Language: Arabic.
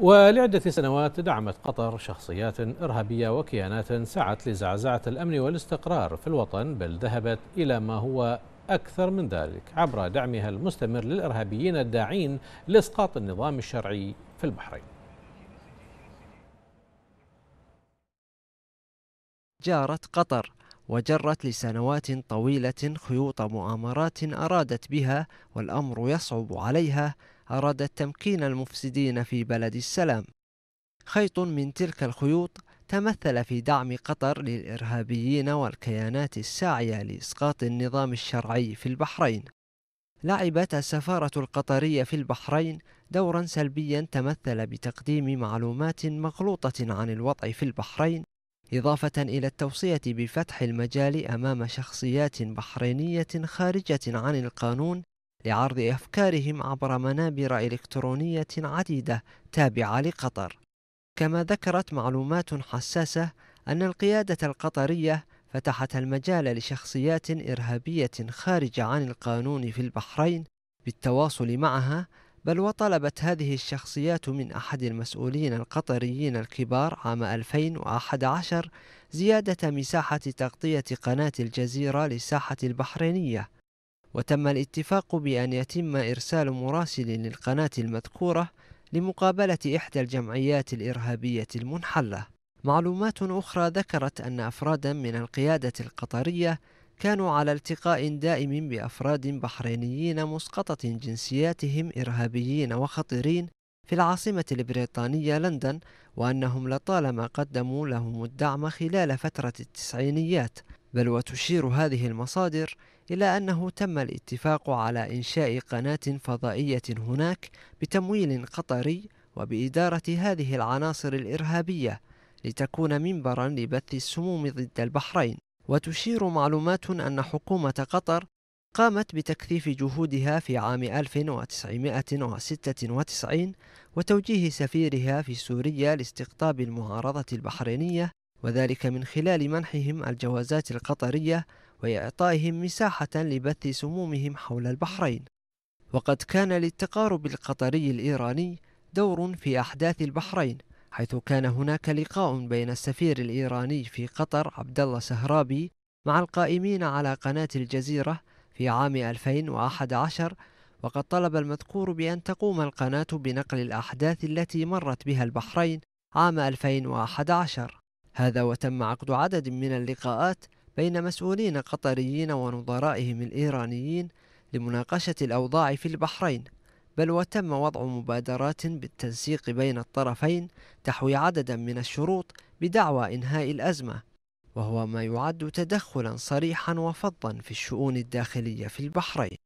ولعدة سنوات دعمت قطر شخصيات إرهابية وكيانات سعت لزعزعة الأمن والاستقرار في الوطن بل ذهبت إلى ما هو أكثر من ذلك عبر دعمها المستمر للإرهابيين الداعين لإسقاط النظام الشرعي في البحرين جارة قطر وجرت لسنوات طويلة خيوط مؤامرات أرادت بها والأمر يصعب عليها أرادت تمكين المفسدين في بلد السلام. خيط من تلك الخيوط تمثل في دعم قطر للإرهابيين والكيانات الساعية لإسقاط النظام الشرعي في البحرين. لعبت السفارة القطرية في البحرين دورا سلبيا تمثل بتقديم معلومات مغلوطة عن الوضع في البحرين إضافة إلى التوصية بفتح المجال أمام شخصيات بحرينية خارجة عن القانون لعرض أفكارهم عبر منابر إلكترونية عديدة تابعة لقطر. كما ذكرت معلومات حساسة أن القيادة القطرية فتحت المجال لشخصيات إرهابية خارجة عن القانون في البحرين بالتواصل معها بل وطلبت هذه الشخصيات من أحد المسؤولين القطريين الكبار عام 2011 زيادة مساحة تغطية قناة الجزيرة للساحة البحرينية وتم الاتفاق بأن يتم إرسال مراسل للقناة المذكورة لمقابلة إحدى الجمعيات الإرهابية المنحلة معلومات أخرى ذكرت أن أفرادا من القيادة القطرية كانوا على التقاء دائم بأفراد بحرينيين مسقطة جنسياتهم إرهابيين وخطيرين في العاصمة البريطانية لندن وأنهم لطالما قدموا لهم الدعم خلال فترة التسعينيات بل وتشير هذه المصادر إلى أنه تم الاتفاق على إنشاء قناة فضائية هناك بتمويل قطري وبإدارة هذه العناصر الإرهابية لتكون منبرا لبث السموم ضد البحرين وتشير معلومات أن حكومة قطر قامت بتكثيف جهودها في عام 1996 وتوجيه سفيرها في سوريا لاستقطاب المعارضة البحرينية وذلك من خلال منحهم الجوازات القطرية وإعطائهم مساحة لبث سمومهم حول البحرين. وقد كان للتقارب القطري الإيراني دور في أحداث البحرين، حيث كان هناك لقاء بين السفير الإيراني في قطر عبد الله سهرابي مع القائمين على قناة الجزيرة في عام 2011 وقد طلب المذكور بأن تقوم القناة بنقل الأحداث التي مرت بها البحرين عام 2011 هذا وتم عقد عدد من اللقاءات بين مسؤولين قطريين ونظرائهم الإيرانيين لمناقشة الأوضاع في البحرين بل وتم وضع مبادرات بالتنسيق بين الطرفين تحوي عددا من الشروط بدعوى إنهاء الأزمة وهو ما يعد تدخلا صريحا وفضا في الشؤون الداخلية في البحرين